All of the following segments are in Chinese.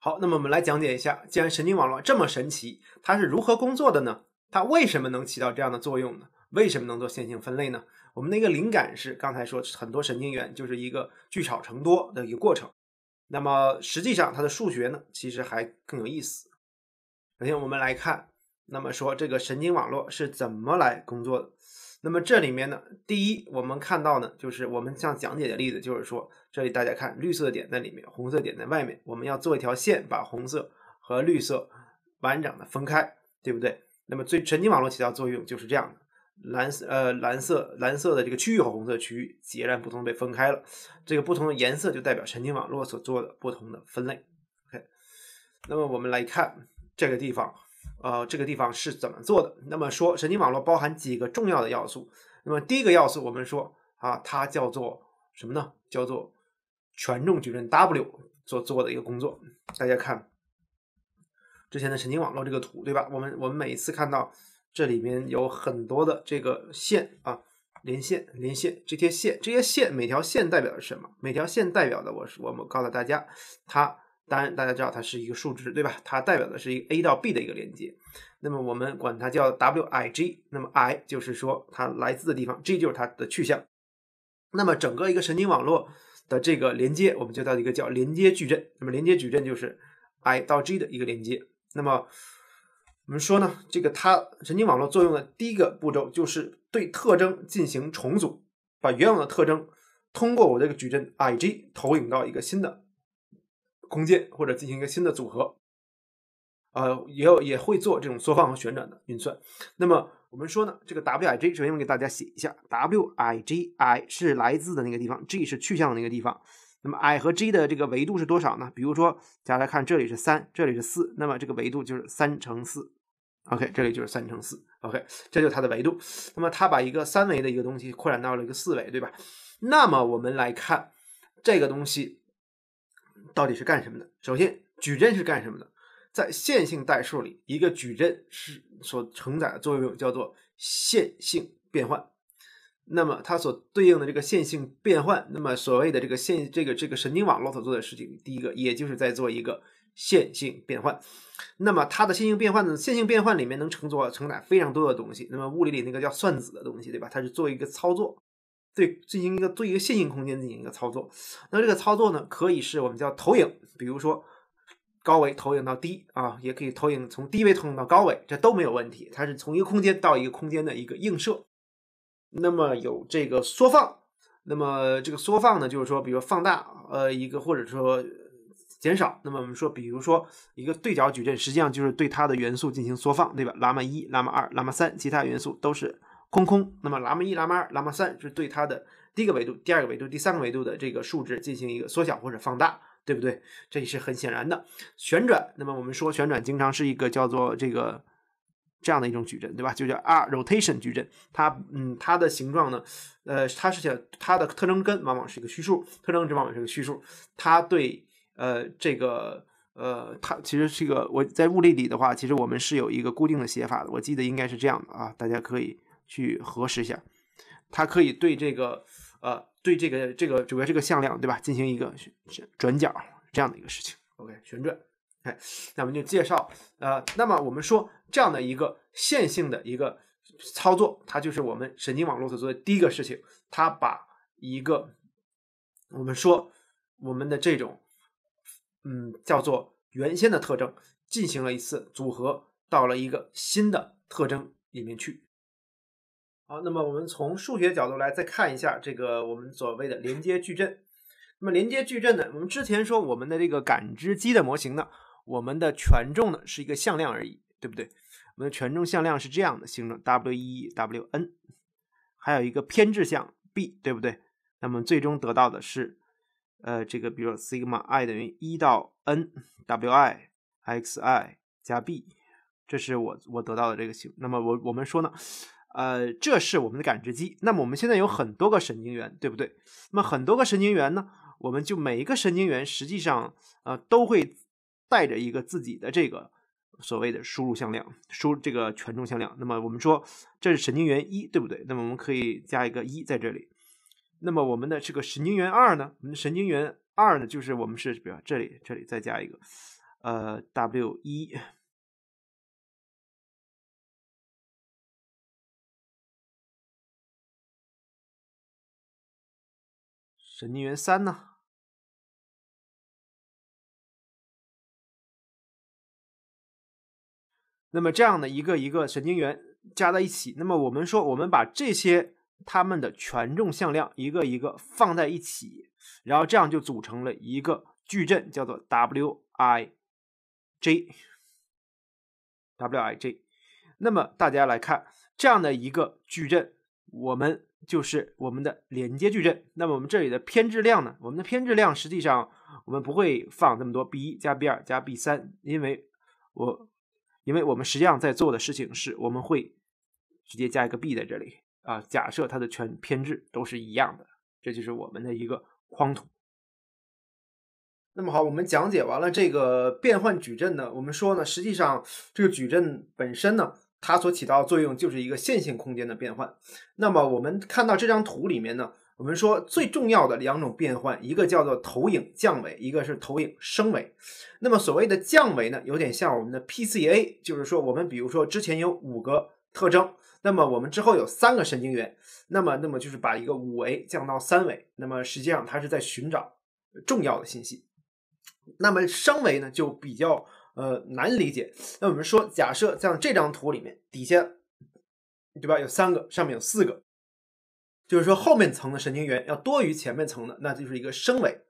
好，那么我们来讲解一下，既然神经网络这么神奇，它是如何工作的呢？它为什么能起到这样的作用呢？为什么能做线性分类呢？我们的一个灵感是刚才说，很多神经元就是一个聚少成多的一个过程。那么实际上它的数学呢，其实还更有意思。首先我们来看。那么说，这个神经网络是怎么来工作的？那么这里面呢，第一，我们看到呢，就是我们像讲解的例子，就是说，这里大家看绿色点在里面，红色点在外面，我们要做一条线，把红色和绿色完整的分开，对不对？那么最神经网络起到作用就是这样的，蓝色呃蓝色蓝色的这个区域和红色区域截然不同被分开了，这个不同的颜色就代表神经网络所做的不同的分类。OK，那么我们来看这个地方。呃，这个地方是怎么做的？那么说，神经网络包含几个重要的要素。那么第一个要素，我们说啊，它叫做什么呢？叫做权重矩阵 W 所做的一个工作。大家看之前的神经网络这个图，对吧？我们我们每次看到这里面有很多的这个线啊，连线连线，这些线这些线每条线代表的什么？每条线代表的，我是我们告诉大家，它。当然，大家知道它是一个数值，对吧？它代表的是一个 A 到 B 的一个连接。那么我们管它叫 W_i_g。那么 i 就是说它来自的地方，g 就是它的去向。那么整个一个神经网络的这个连接，我们就叫一个叫连接矩阵。那么连接矩阵就是 i 到 g 的一个连接。那么我们说呢，这个它神经网络作用的第一个步骤就是对特征进行重组，把原有的特征通过我这个矩阵 i_g 投影到一个新的。空间或者进行一个新的组合，呃，也有也会做这种缩放和旋转的运算。那么我们说呢，这个 WIG 首先我给大家写一下，WIGI 是来自的那个地方，G 是去向的那个地方。那么 I 和 G 的这个维度是多少呢？比如说，大家来看，这里是三，这里是四，那么这个维度就是三乘四。OK，这里就是三乘四。OK，这就是它的维度。那么它把一个三维的一个东西扩展到了一个四维，对吧？那么我们来看这个东西。到底是干什么的？首先，矩阵是干什么的？在线性代数里，一个矩阵是所承载的作用叫做线性变换。那么它所对应的这个线性变换，那么所谓的这个线这个这个神经网络所做的事情，第一个也就是在做一个线性变换。那么它的线性变换呢？线性变换里面能承做承载非常多的东西。那么物理里那个叫算子的东西，对吧？它是做一个操作。对，进行一个对一个线性空间进行一个操作，那这个操作呢，可以是我们叫投影，比如说高维投影到低啊，也可以投影从低维投影到高维，这都没有问题，它是从一个空间到一个空间的一个映射。那么有这个缩放，那么这个缩放呢，就是说，比如放大，呃，一个或者说减少，那么我们说，比如说一个对角矩阵，实际上就是对它的元素进行缩放，对吧？拉满一、拉满二、拉满三，其他元素都是。空空，那么拉姆一、拉姆二、拉姆三，是对它的第一个维度、第二个维度、第三个维度的这个数值进行一个缩小或者放大，对不对？这也是很显然的。旋转，那么我们说旋转经常是一个叫做这个这样的一种矩阵，对吧？就叫 R rotation 矩阵。它，嗯，它的形状呢，呃，它是它的特征根往往是一个虚数，特征值往往是一个虚数。它对，呃，这个，呃，它其实这个我在物理里的话，其实我们是有一个固定的写法的。我记得应该是这样的啊，大家可以。去核实一下，它可以对这个呃，对这个这个主要这个向量，对吧？进行一个转转角这样的一个事情。OK，旋转。哎，那我们就介绍呃，那么我们说这样的一个线性的一个操作，它就是我们神经网络所做的第一个事情。它把一个我们说我们的这种嗯叫做原先的特征进行了一次组合，到了一个新的特征里面去。好，那么我们从数学角度来再看一下这个我们所谓的连接矩阵。那么连接矩阵呢？我们之前说我们的这个感知机的模型呢，我们的权重呢是一个向量而已，对不对？我们的权重向量是这样的，形成 W 一 WN，还有一个偏置项 b，对不对？那么最终得到的是，呃，这个比如 sigma i 等于一到 n Wi Xi 加 b，这是我我得到的这个形。那么我我们说呢？呃，这是我们的感知机。那么我们现在有很多个神经元，对不对？那么很多个神经元呢，我们就每一个神经元实际上呃都会带着一个自己的这个所谓的输入向量，输这个权重向量。那么我们说这是神经元一，对不对？那么我们可以加一个一在这里。那么我们的这个神经元二呢？我们的神经元二呢，就是我们是比如这里这里再加一个呃 W 一。神经元三呢？那么这样的一个一个神经元加在一起，那么我们说，我们把这些它们的权重向量一个一个放在一起，然后这样就组成了一个矩阵，叫做 Wij。Wij，那么大家来看这样的一个矩阵，我们。就是我们的连接矩阵。那么我们这里的偏置量呢？我们的偏置量实际上我们不会放这么多 b 一加 b 二加 b 三，因为我因为我们实际上在做的事情是，我们会直接加一个 b 在这里啊。假设它的全偏置都是一样的，这就是我们的一个框图。那么好，我们讲解完了这个变换矩阵呢，我们说呢，实际上这个矩阵本身呢。它所起到的作用就是一个线性空间的变换。那么我们看到这张图里面呢，我们说最重要的两种变换，一个叫做投影降维，一个是投影升维。那么所谓的降维呢，有点像我们的 PCA，就是说我们比如说之前有五个特征，那么我们之后有三个神经元，那么那么就是把一个五维降到三维。那么实际上它是在寻找重要的信息。那么升维呢，就比较。呃，难理解。那我们说，假设像这张图里面底下，对吧？有三个，上面有四个，就是说后面层的神经元要多于前面层的，那就是一个升维。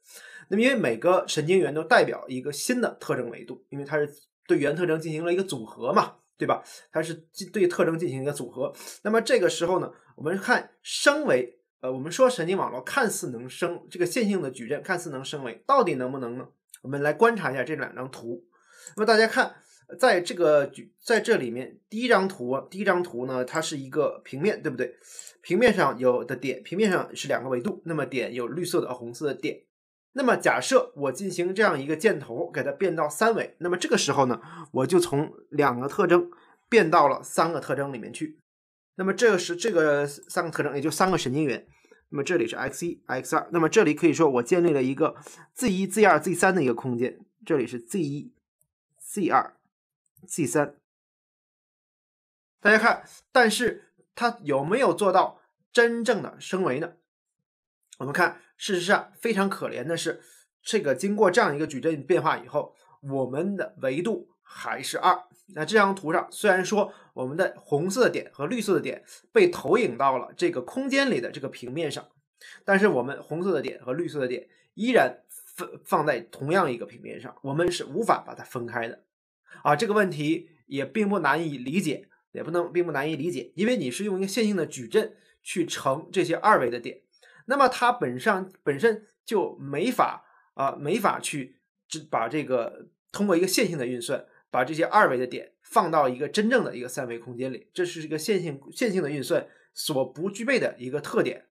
那么因为每个神经元都代表一个新的特征维度，因为它是对原特征进行了一个组合嘛，对吧？它是对特征进行一个组合。那么这个时候呢，我们看升维，呃，我们说神经网络看似能升这个线性的矩阵，看似能升维，到底能不能呢？我们来观察一下这两张图。那么大家看，在这个在这里面，第一张图，第一张图呢，它是一个平面，对不对？平面上有的点，平面上是两个维度。那么点有绿色的、红色的点。那么假设我进行这样一个箭头，给它变到三维。那么这个时候呢，我就从两个特征变到了三个特征里面去。那么这个是这个三个特征，也就三个神经元。那么这里是 x 一、x 二。那么这里可以说我建立了一个 z 一、z 二、z 三的一个空间。这里是 z 一。C 二 C 三，大家看，但是它有没有做到真正的升维呢？我们看，事实上非常可怜的是，这个经过这样一个矩阵变化以后，我们的维度还是二。那这张图上，虽然说我们的红色点和绿色的点被投影到了这个空间里的这个平面上，但是我们红色的点和绿色的点依然。放在同样一个平面上，我们是无法把它分开的，啊，这个问题也并不难以理解，也不能并不难以理解，因为你是用一个线性的矩阵去乘这些二维的点，那么它本上本身就没法啊没法去这把这个通过一个线性的运算把这些二维的点放到一个真正的一个三维空间里，这是一个线性线性的运算所不具备的一个特点。